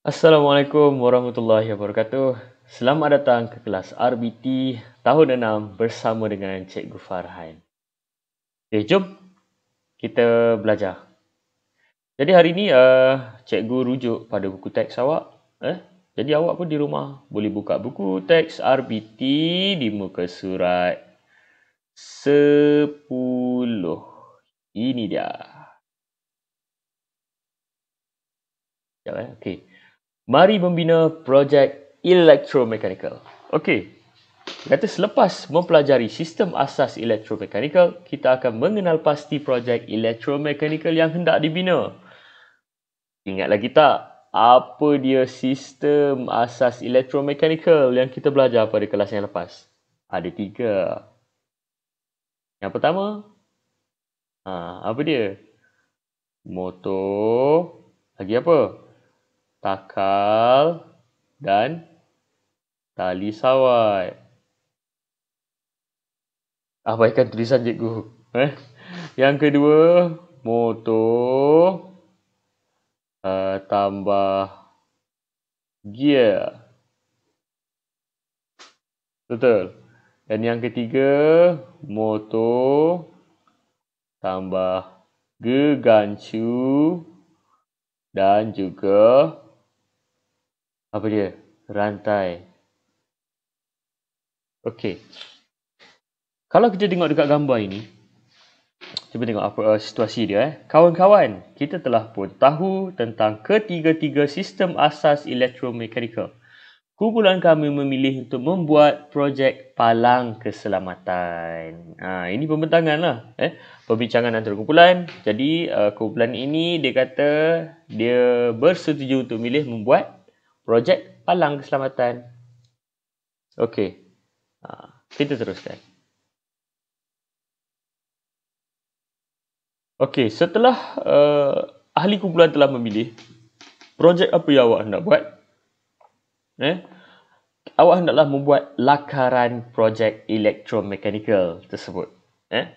Assalamualaikum warahmatullahi wabarakatuh. Selamat datang ke kelas RBT tahun 6 bersama dengan Cikgu Farhan. Okey, jom kita belajar. Jadi hari ini uh, eh, cikgu rujuk pada buku teks awak. Eh? Jadi awak pun di rumah boleh buka buku teks RBT di muka surat 10. Ini dia. Jom eh. Mari membina projek elektromekanikal. Okey. Kata selepas mempelajari sistem asas elektromekanikal, kita akan mengenal pasti projek elektromekanikal yang hendak dibina. Ingat lagi tak apa dia sistem asas elektromekanikal yang kita belajar pada kelas yang lepas? Ada tiga. Yang pertama, ha, apa dia? Motor. Lagi apa? takal dan tali sawat. Abaikan ah, tulisan cikgu. Eh? Yang kedua, motor uh, eh, tambah gear. Betul. Dan yang ketiga, motor tambah gegancu dan juga apa dia rantai okey kalau kita tengok dekat gambar ini cuba tengok apa uh, situasi dia eh kawan-kawan kita telah pun tahu tentang ketiga-tiga sistem asas elektromekanikal kumpulan kami memilih untuk membuat projek palang keselamatan. Ha, ini lah, eh perbincangan antara kumpulan. Jadi uh, kumpulan ini dia kata dia bersetuju untuk memilih membuat projek palang keselamatan. Okey. Ah, kita teruskan. Okey, setelah uh, ahli kumpulan telah memilih projek apa yang awak hendak buat, eh, awak hendaklah membuat lakaran projek elektromekanikal tersebut. Eh.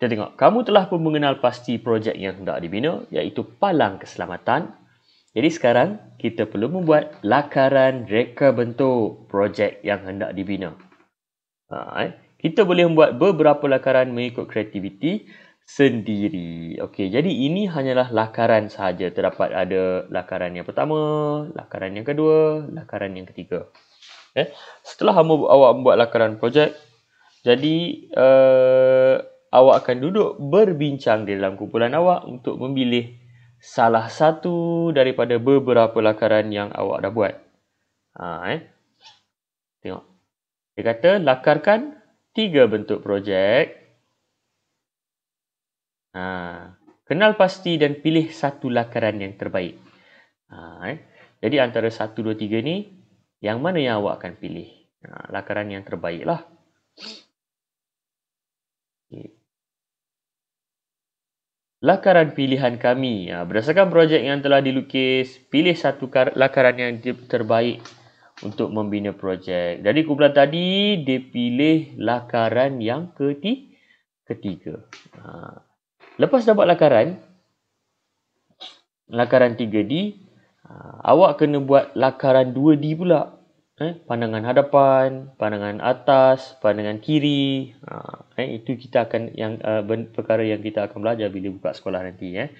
Kita tengok, kamu telah pun mengenal pasti projek yang hendak dibina iaitu palang keselamatan jadi sekarang kita perlu membuat lakaran reka bentuk projek yang hendak dibina. Ha, eh. Kita boleh membuat beberapa lakaran mengikut kreativiti sendiri. Okey, jadi ini hanyalah lakaran sahaja. Terdapat ada lakaran yang pertama, lakaran yang kedua, lakaran yang ketiga. Eh, setelah kamu awak membuat lakaran projek, jadi uh, awak akan duduk berbincang di dalam kumpulan awak untuk memilih salah satu daripada beberapa lakaran yang awak dah buat. Ha, eh. Tengok. Dia kata lakarkan tiga bentuk projek. Ha, kenal pasti dan pilih satu lakaran yang terbaik. Ha, eh. Jadi antara satu, dua, tiga ni, yang mana yang awak akan pilih? Ha, lakaran yang terbaik lah. Okay lakaran pilihan kami. Ha, berdasarkan projek yang telah dilukis, pilih satu lakaran yang terbaik untuk membina projek. Jadi kumpulan tadi dia pilih lakaran yang ketiga. Ha, lepas dapat lakaran, lakaran 3D, ha, awak kena buat lakaran 2D pula eh, pandangan hadapan, pandangan atas, pandangan kiri. Ha, eh, itu kita akan yang uh, perkara yang kita akan belajar bila buka sekolah nanti. Eh.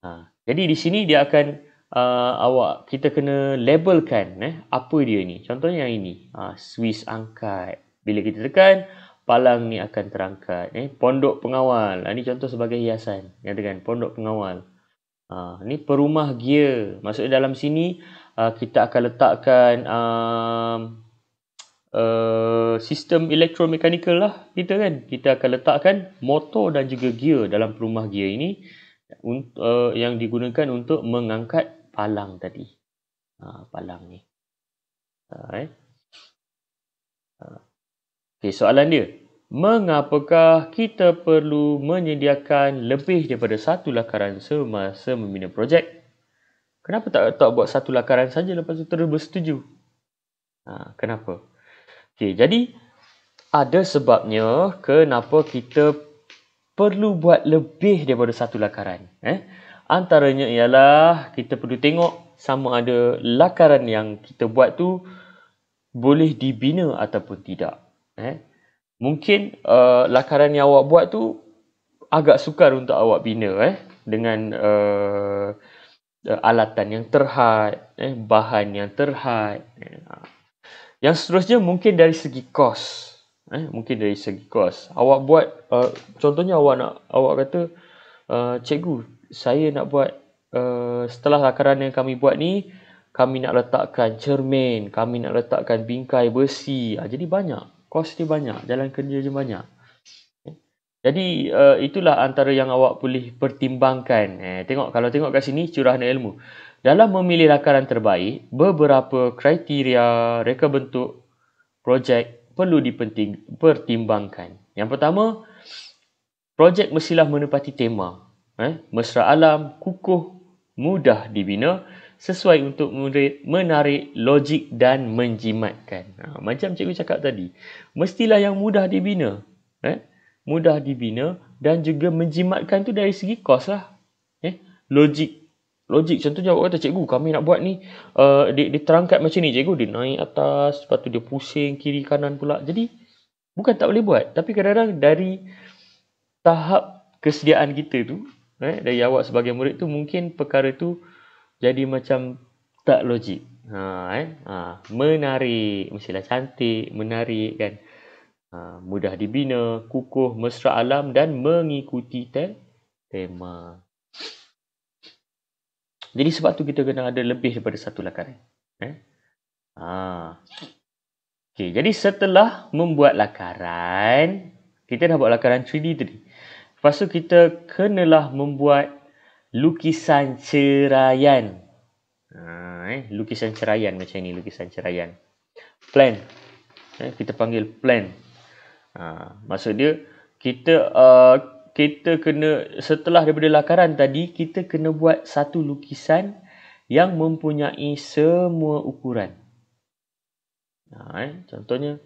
Ha, jadi di sini dia akan uh, awak kita kena labelkan eh, apa dia ni. Contohnya yang ini ha, Swiss angkat. Bila kita tekan palang ni akan terangkat. Eh. Pondok pengawal. Ini ha, contoh sebagai hiasan. dengan pondok pengawal. Ha, ni perumah gear. Maksudnya dalam sini Ah, kita akan letakkan uh, uh, sistem elektromekanikal lah kita kan kita akan letakkan motor dan juga gear dalam perumah gear ini untuk uh, eh, yang digunakan untuk mengangkat palang tadi uh, palang ni alright eh. ah. Okay, soalan dia, mengapakah kita perlu menyediakan lebih daripada satu lakaran semasa membina projek? Kenapa tak tak buat satu lakaran saja lepas tu terus bersetuju? Ha, kenapa? Okey, jadi ada sebabnya kenapa kita perlu buat lebih daripada satu lakaran. Eh? Antaranya ialah kita perlu tengok sama ada lakaran yang kita buat tu boleh dibina ataupun tidak. Eh? Mungkin uh, lakaran yang awak buat tu agak sukar untuk awak bina eh? dengan uh, uh, alatan yang terhad, eh, bahan yang terhad. Eh. Ha. Yang seterusnya mungkin dari segi kos. Eh, mungkin dari segi kos. Awak buat, uh, contohnya awak nak, awak kata, uh, cikgu, saya nak buat uh, setelah akaran yang kami buat ni, kami nak letakkan cermin, kami nak letakkan bingkai besi. Uh, jadi banyak. Kos dia banyak. Jalan kerja dia banyak. Jadi uh, itulah antara yang awak boleh pertimbangkan. Eh, tengok kalau tengok kat sini curahan ilmu. Dalam memilih lakaran terbaik, beberapa kriteria reka bentuk projek perlu dipenting pertimbangkan. Yang pertama, projek mestilah menepati tema. Eh, mesra alam, kukuh, mudah dibina, sesuai untuk menarik logik dan menjimatkan. Ha, macam cikgu cakap tadi, mestilah yang mudah dibina. Eh, mudah dibina dan juga menjimatkan tu dari segi kos lah. Eh? Logik. Logik. Contohnya awak kata, cikgu kami nak buat ni, uh, eh, dia, dia terangkat macam ni cikgu. Dia naik atas, lepas tu dia pusing kiri kanan pula. Jadi, bukan tak boleh buat. Tapi kadang-kadang dari tahap kesediaan kita tu, eh, dari awak sebagai murid tu, mungkin perkara tu jadi macam tak logik. Ha, eh? ha, menarik. Mestilah cantik, menarik kan. Ha, mudah dibina, kukuh, mesra alam dan mengikuti tema. Jadi sebab tu kita kena ada lebih daripada satu lakaran. Eh? eh? Ha. Okay, jadi setelah membuat lakaran, kita dah buat lakaran 3D tadi. Lepas tu kita kenalah membuat lukisan ceraian. Ha, eh? Lukisan ceraian macam ni, lukisan ceraian. Plan. Eh, kita panggil plan. Ha, maksud dia kita uh, kita kena setelah daripada lakaran tadi kita kena buat satu lukisan yang mempunyai semua ukuran. Ha, eh? contohnya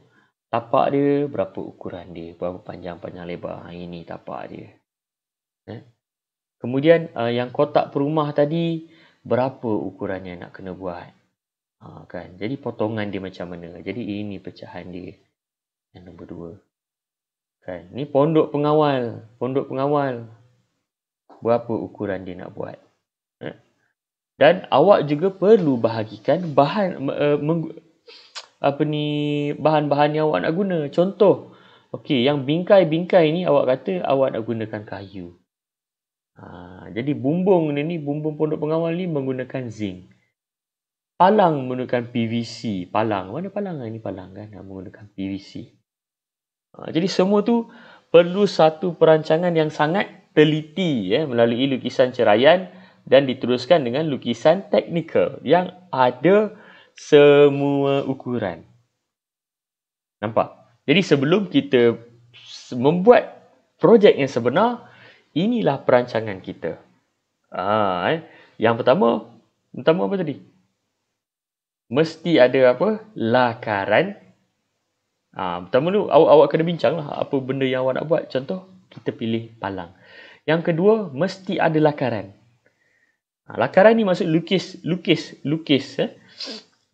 tapak dia berapa ukuran dia, berapa panjang, panjang lebar. Ha, ini tapak dia. Eh? Kemudian uh, yang kotak perumah tadi berapa ukurannya nak kena buat. Ha, kan. Jadi potongan dia macam mana. Jadi ini pecahan dia. Yang nombor dua. Kan? Ni pondok pengawal. Pondok pengawal. Berapa ukuran dia nak buat. Ha? Dan awak juga perlu bahagikan bahan uh, eh, meng, apa ni bahan-bahan yang awak nak guna. Contoh, okay yang bingkai-bingkai ni awak kata awak nak gunakan kayu. Ha, jadi bumbung ni ni bumbung pondok pengawal ni menggunakan zinc. Palang menggunakan PVC. Palang mana palang ni palang kan? Menggunakan PVC. Ha, jadi semua tu perlu satu perancangan yang sangat teliti ya melalui lukisan cerayan dan diteruskan dengan lukisan teknikal yang ada semua ukuran. Nampak? Jadi sebelum kita membuat projek yang sebenar, inilah perancangan kita. Ah, eh. yang pertama, pertama apa tadi? Mesti ada apa? Lakaran Ha, pertama tu awak, awak kena bincang lah apa benda yang awak nak buat. Contoh, kita pilih palang. Yang kedua, mesti ada lakaran. Ha, lakaran ni maksud lukis, lukis, lukis. Eh?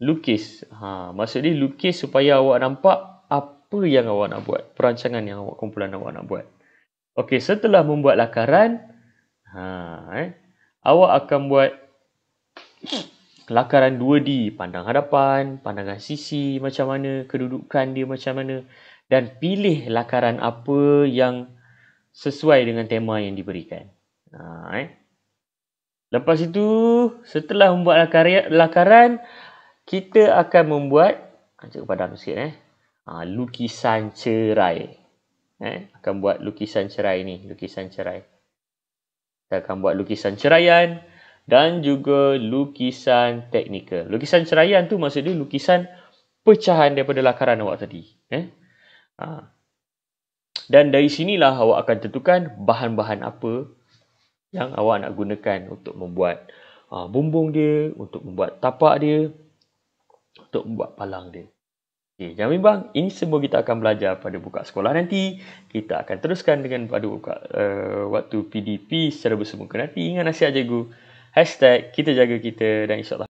Lukis. Ha, maksud dia lukis supaya awak nampak apa yang awak nak buat. Perancangan yang awak kumpulan awak nak buat. Okey, setelah membuat lakaran, ha, eh, awak akan buat kelakaran 2D, pandang hadapan, pandangan sisi macam mana, kedudukan dia macam mana dan pilih lakaran apa yang sesuai dengan tema yang diberikan. Ha, eh. Lepas itu, setelah membuat lakaran, kita akan membuat Cikgu padam sikit eh. Ha, lukisan cerai. Eh, akan buat lukisan cerai ni, lukisan cerai. Kita akan buat lukisan ceraian dan juga lukisan teknikal. Lukisan ceraian tu maksud dia lukisan pecahan daripada lakaran awak tadi. Eh? Ha. Dan dari sinilah awak akan tentukan bahan-bahan apa yang awak nak gunakan untuk membuat ha, bumbung dia, untuk membuat tapak dia, untuk membuat palang dia. Okay, jangan bimbang, ini semua kita akan belajar pada buka sekolah nanti. Kita akan teruskan dengan pada buka uh, waktu PDP secara bersemuka nanti. Ingat nasihat gu. Hashtag kita jaga kita dan insyaAllah.